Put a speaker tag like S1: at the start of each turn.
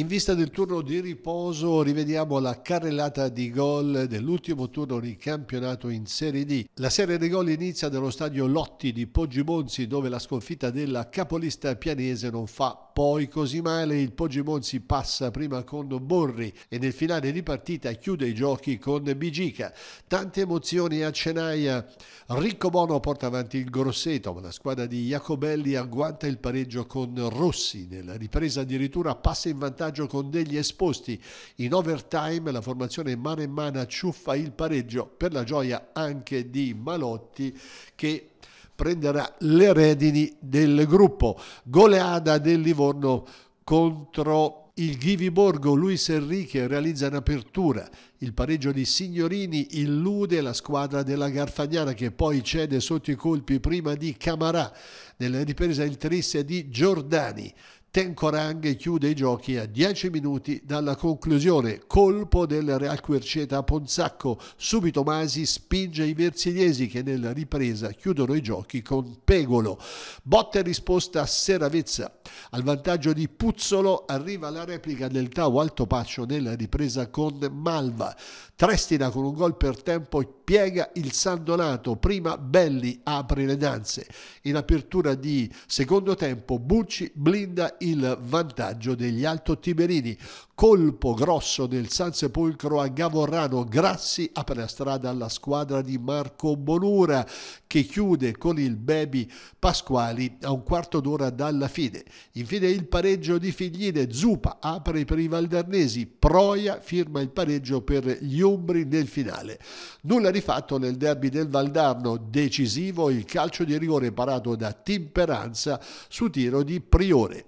S1: In vista del turno di riposo rivediamo la carrellata di gol dell'ultimo turno di campionato in Serie D. La serie di gol inizia nello stadio Lotti di Poggimonzi dove la sconfitta della capolista pianese non fa poi così male il Poggimonzi passa prima con Borri e nel finale di partita chiude i giochi con Bigica. Tante emozioni a Cenaia. Ricco Bono porta avanti il Grosseto, ma la squadra di Jacobelli agguanta il pareggio con Rossi. Nella ripresa addirittura passa in vantaggio vantaggio con degli esposti. In overtime la formazione mano in mano ciuffa il pareggio per la gioia anche di Malotti che prenderà le redini del gruppo. Goleada del Livorno contro il Ghiviborgo Luis Enrique realizza in apertura, il pareggio di Signorini illude la squadra della Garfagnana che poi cede sotto i colpi prima di Camarà, nella ripresa il triste di Giordani. Tencorang chiude i giochi a 10 minuti dalla conclusione, colpo del Real Querceta a Ponzacco, subito Masi spinge i versiliesi che nella ripresa chiudono i giochi con Pegolo, botta e risposta a Seravezza, al vantaggio di Puzzolo arriva la replica del Tau Paccio nella ripresa con Malva, Trestina con un gol per tempo piega il San Donato, prima Belli apre le danze, in apertura di secondo tempo Bucci blinda il vantaggio degli Alto Tiberini. Colpo grosso del San Sepolcro a Gavorrano, Grassi apre la strada alla squadra di Marco Bonura che chiude con il baby Pasquali a un quarto d'ora dalla fine. Infine il pareggio di Figline, Zupa apre per i Valdarnesi, Proia firma il pareggio per gli Umbri nel finale. Nulla di fatto nel derby del Valdarno, decisivo il calcio di rigore parato da Timperanza su tiro di Priore.